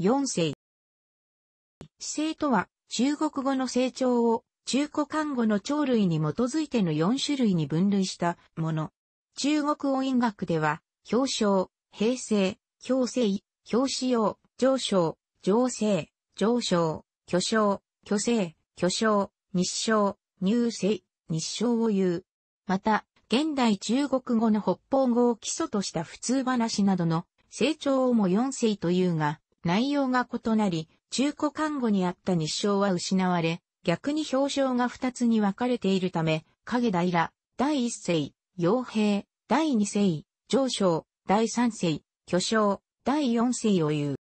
四世。四世とは、中国語の成長を、中古漢語の鳥類に基づいての4種類に分類したもの。中国音韻学では、表彰、平成、表成、表使用、上昇、上成、上昇、巨匠、巨星、巨匠、日昇、入世、日昇を言う。また、現代中国語の北方語を基礎とした普通話などの成長をも四世というが、内容が異なり、中古看護にあった日照は失われ、逆に表彰が二つに分かれているため、影平、第一世、傭兵、第二世、上昇、第三世、巨匠、第四世を言う。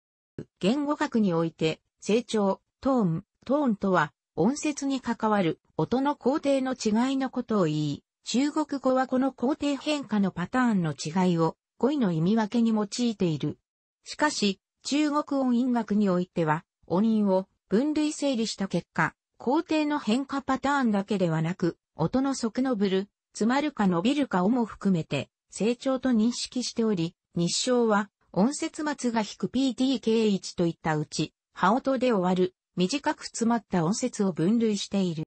言語学において、成長、トーン、トーンとは、音節に関わる音の工程の違いのことを言い、中国語はこの工程変化のパターンの違いを、語彙の意味分けに用いている。しかし、中国音音楽においては、音韻を分類整理した結果、工程の変化パターンだけではなく、音の即のぶる、詰まるか伸びるかをも含めて、成長と認識しており、日照は、音節末が引く PTK1 といったうち、葉音で終わる、短く詰まった音節を分類している。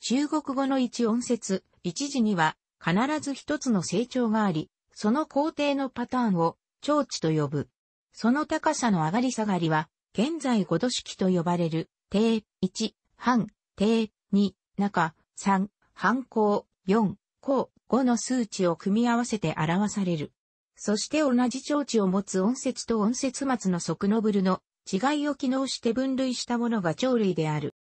中国語の一音節、一時には、必ず一つの成長があり、その工程のパターンを、長知と呼ぶ。その高さの上がり下がりは、現在5度式と呼ばれる、低1、半、低2、中、3、半高、4、高、5の数値を組み合わせて表される。そして同じ長値を持つ音節と音節末の即ノブルの違いを機能して分類したものが鳥類である。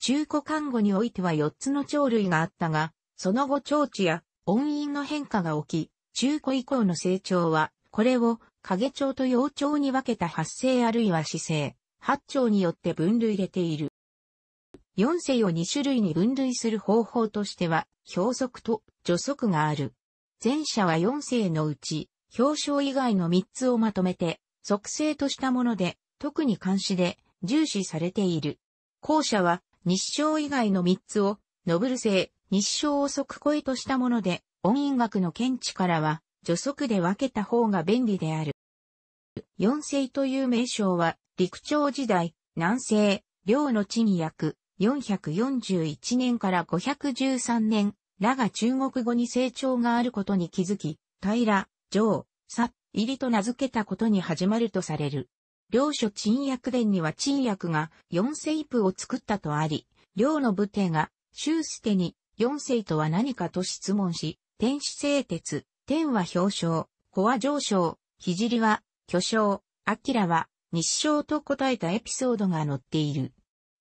中古看護においては4つの鳥類があったが、その後長値や音韻の変化が起き、中古以降の成長は、これを影鳥と幼鳥に分けた発生あるいは姿勢、八鳥によって分類れている。四世を二種類に分類する方法としては、表則と助足がある。前者は四世のうち、表彰以外の三つをまとめて、属性としたもので、特に監視で重視されている。後者は日照以外の三つを、ノブル性、日照を即声としたもので、音韻学の見地からは、助足で分けた方が便利である。四世という名称は、陸朝時代、南西、領の地に約441年から513年、らが中国語に成長があることに気づき、平、上、さ、入りと名付けたことに始まるとされる。領書鎮役伝には鎮役が四世譜を作ったとあり、領の武帝が、周捨てに四世とは何かと質問し、天使製鉄、天は表彰、子は上昇、聖は巨匠、アキラは、日照と答えたエピソードが載っている。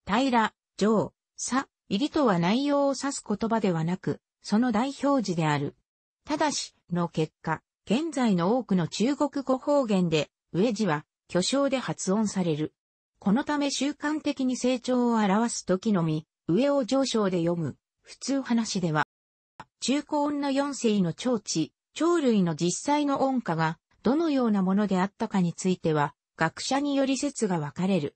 平、上、さ、入りとは内容を指す言葉ではなく、その代表字である。ただし、の結果、現在の多くの中国語方言で、上字は、巨匠で発音される。このため習慣的に成長を表す時のみ、上を上昇で読む、普通話では、中高音の四世の長地、鳥類の実際の音歌が、どのようなものであったかについては、学者により説が分かれる。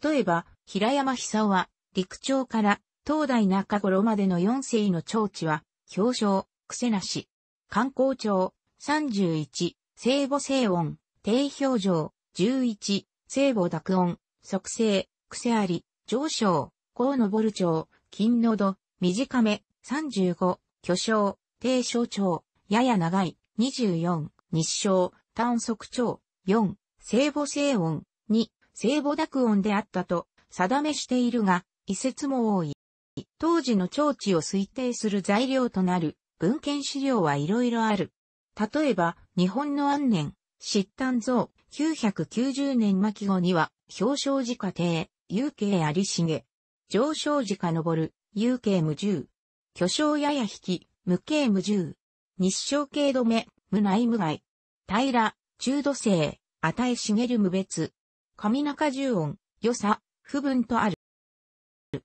例えば、平山久夫は、陸長から東大中頃までの4世の長地は、表彰、癖なし。観光庁、31、聖母聖音、低表情、11、聖母濁音、即成、癖あり、上昇、高のボル長、金の度、短め、35、巨匠、低小長、やや長い、24、日照、単足長、4、聖母聖音、2、聖母濁音であったと定めしているが、遺説も多い。当時の長地を推定する材料となる文献資料はいろいろある。例えば、日本の安年、失丹像、990年末後には、表彰寺家庭、有形有重。上昇寺家昇る、有形無重。巨匠やや引き、無形無重。日照系止め、無内無外。平、中土星、与え茂る無別。上中重音、良さ、不分とある。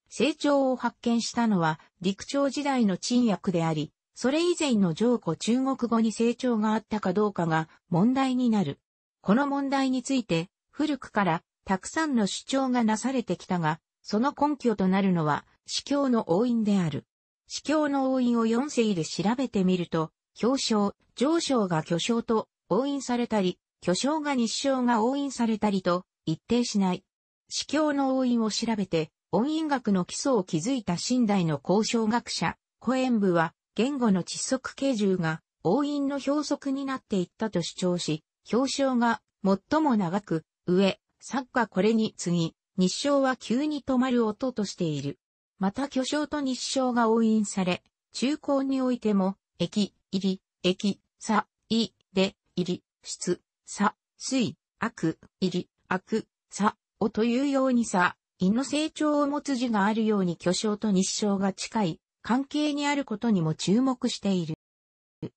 成長を発見したのは陸朝時代の沈薬であり、それ以前の上古中国語に成長があったかどうかが問題になる。この問題について、古くからたくさんの主張がなされてきたが、その根拠となるのは、司教の応印である。司教の応印を4世で調べてみると、表彰、上昇が巨匠と応印されたり、巨匠が日章が応印されたりと、一定しない。司教の応印を調べて、音韻学の基礎を築いた新代の交渉学者、古演部は、言語の窒息形重が、応印の表則になっていったと主張し、表彰が最も長く、上、作家これに次、日章は急に止まる音としている。また巨匠と日章が応印され、中高においても、駅、入り、液、さ、い、で、入り、質、さ、水、悪、入り、悪、さ、をというようにさ、陰の成長を持つ字があるように巨匠と日照が近い関係にあることにも注目している。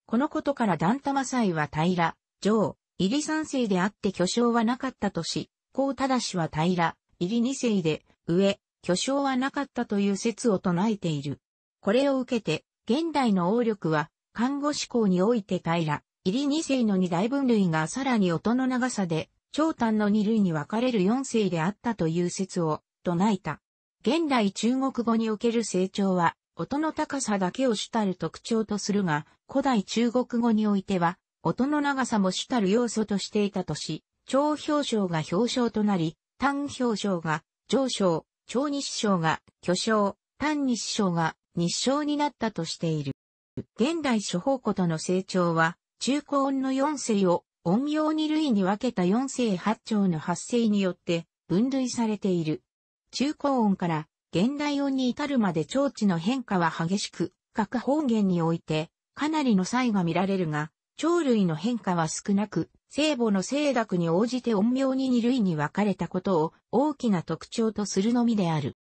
このことから段玉祭は平、上、入り三世であって巨匠はなかったとし、こうただしは平、入り二世で、上、巨匠はなかったという説を唱えている。これを受けて、現代の王力は、看護師校において平、入り2世の2大分類がさらに音の長さで、長短の2類に分かれる4世であったという説を唱えた。現代中国語における成長は、音の高さだけを主たる特徴とするが、古代中国語においては、音の長さも主たる要素としていたとし、長表彰が表彰となり、単表彰が上昇、長日章が巨章、単日章が日章になったとしている。現代諸方庫との成長は、中高音の4世を音用2類に分けた4世8丁の発生によって分類されている。中高音から現代音に至るまで長地の変化は激しく、各方言においてかなりの差異が見られるが、鳥類の変化は少なく、聖母の聖学に応じて音妙に二類に分かれたことを大きな特徴とするのみである。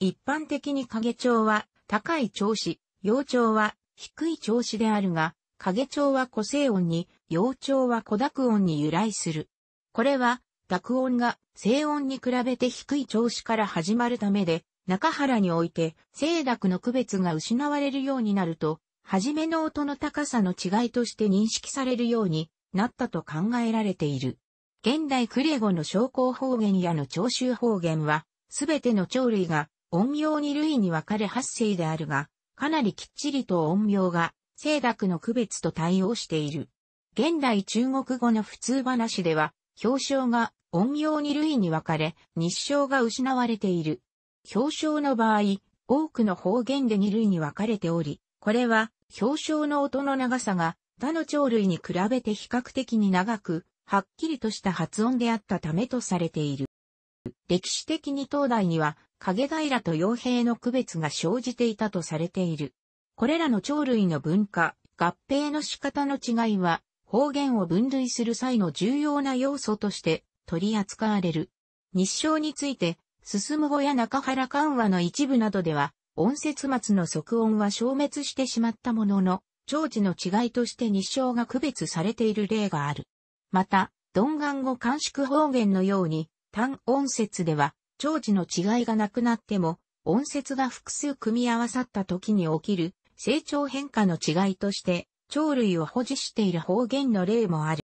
一般的に影鳥は高い調子、幼鳥は低い調子であるが、影鳥は個性音に、幼鳥は小濁音に由来する。これは、濁音が静音に比べて低い調子から始まるためで、中原において静濁の区別が失われるようになると、初めの音の高さの違いとして認識されるようになったと考えられている。現代クレゴの昇降方言やの徴収方言は、すべての鳥類が音量に類に分かれ発生であるが、かなりきっちりと音名が、声楽の区別と対応している。現代中国語の普通話では、表彰が音名に類に分かれ、日照が失われている。表彰の場合、多くの方言で二類に分かれており、これは表彰の音の長さが他の鳥類に比べて比較的に長く、はっきりとした発音であったためとされている。歴史的に東大には、影平と傭兵の区別が生じていたとされている。これらの鳥類の文化、合併の仕方の違いは、方言を分類する際の重要な要素として取り扱われる。日照について、進む後や中原緩和の一部などでは、音節末の即音は消滅してしまったものの、長寿の違いとして日照が区別されている例がある。また、ドンガン語監縮方言のように、単音節では、長寿の違いがなくなっても、音節が複数組み合わさった時に起きる成長変化の違いとして、鳥類を保持している方言の例もある。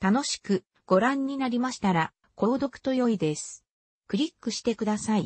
楽しくご覧になりましたら、購読と良いです。クリックしてください。